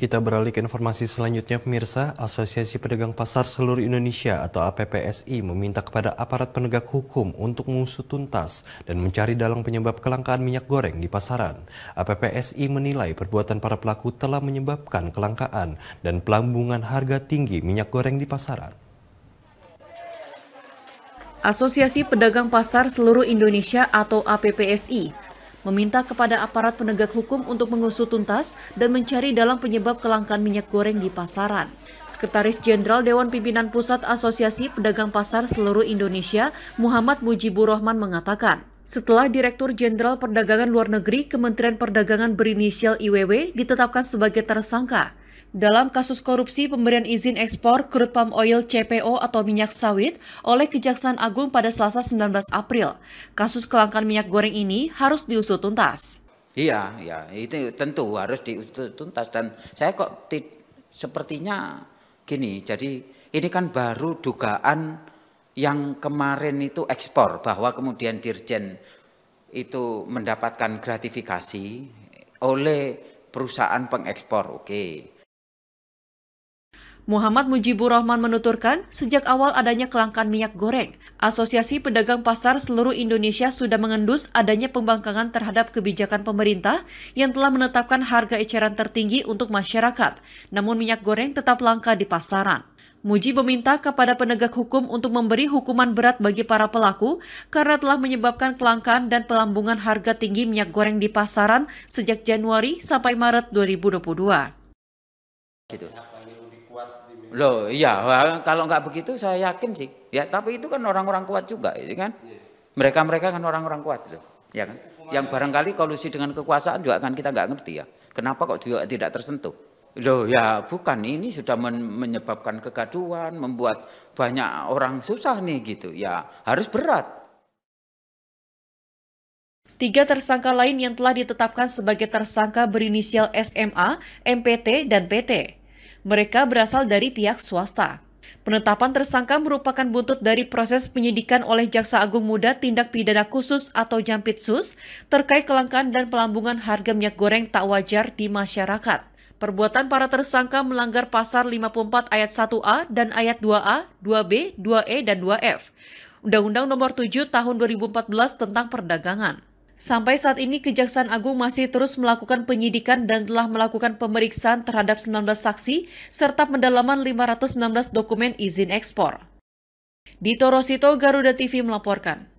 Kita beralih ke informasi selanjutnya pemirsa, Asosiasi Pedagang Pasar Seluruh Indonesia atau APPSI meminta kepada aparat penegak hukum untuk mengusut tuntas dan mencari dalang penyebab kelangkaan minyak goreng di pasaran. APPSI menilai perbuatan para pelaku telah menyebabkan kelangkaan dan pelambungan harga tinggi minyak goreng di pasaran. Asosiasi Pedagang Pasar Seluruh Indonesia atau APPSI meminta kepada aparat penegak hukum untuk mengusut tuntas dan mencari dalam penyebab kelangkaan minyak goreng di pasaran. Sekretaris Jenderal Dewan Pimpinan Pusat Asosiasi Pedagang Pasar Seluruh Indonesia, Muhammad Mujibur Rahman mengatakan, setelah Direktur Jenderal Perdagangan Luar Negeri Kementerian Perdagangan berinisial IWW ditetapkan sebagai tersangka, dalam kasus korupsi pemberian izin ekspor crude palm oil CPO atau minyak sawit oleh Kejaksaan Agung pada Selasa 19 April, kasus kelangkaan minyak goreng ini harus diusut tuntas. Iya, ya itu tentu harus diusut tuntas dan saya kok sepertinya gini. Jadi ini kan baru dugaan yang kemarin itu ekspor bahwa kemudian Dirjen itu mendapatkan gratifikasi oleh perusahaan pengekspor. Oke. Muhammad Mujibur Rahman menuturkan, sejak awal adanya kelangkaan minyak goreng, Asosiasi Pedagang Pasar seluruh Indonesia sudah mengendus adanya pembangkangan terhadap kebijakan pemerintah yang telah menetapkan harga eceran tertinggi untuk masyarakat, namun minyak goreng tetap langka di pasaran. Muji meminta kepada penegak hukum untuk memberi hukuman berat bagi para pelaku karena telah menyebabkan kelangkaan dan pelambungan harga tinggi minyak goreng di pasaran sejak Januari sampai Maret 2022. Loh, iya kalau nggak begitu saya yakin sih. Ya, tapi itu kan orang-orang kuat juga, ya kan. Iya. Mereka-mereka kan orang-orang kuat loh. Ya kan? Yang barangkali kolusi dengan kekuasaan juga kan kita nggak ngerti ya. Kenapa kok juga tidak tersentuh? Loh ya bukan ini sudah men menyebabkan kegaduhan, membuat banyak orang susah nih gitu. Ya harus berat. Tiga tersangka lain yang telah ditetapkan sebagai tersangka berinisial SMA, MPT, dan PT mereka berasal dari pihak swasta. Penetapan tersangka merupakan buntut dari proses penyidikan oleh Jaksa Agung Muda Tindak Pidana Khusus atau Jampitsus terkait kelangkaan dan pelambungan harga minyak goreng tak wajar di masyarakat. Perbuatan para tersangka melanggar pasar 54 ayat 1A dan ayat 2A, 2B, 2E, dan 2F. Undang-Undang nomor 7 tahun 2014 tentang perdagangan. Sampai saat ini Kejaksaan Agung masih terus melakukan penyidikan dan telah melakukan pemeriksaan terhadap 19 saksi serta pendalaman 516 dokumen izin ekspor. Dito Rosito, Garuda TV melaporkan.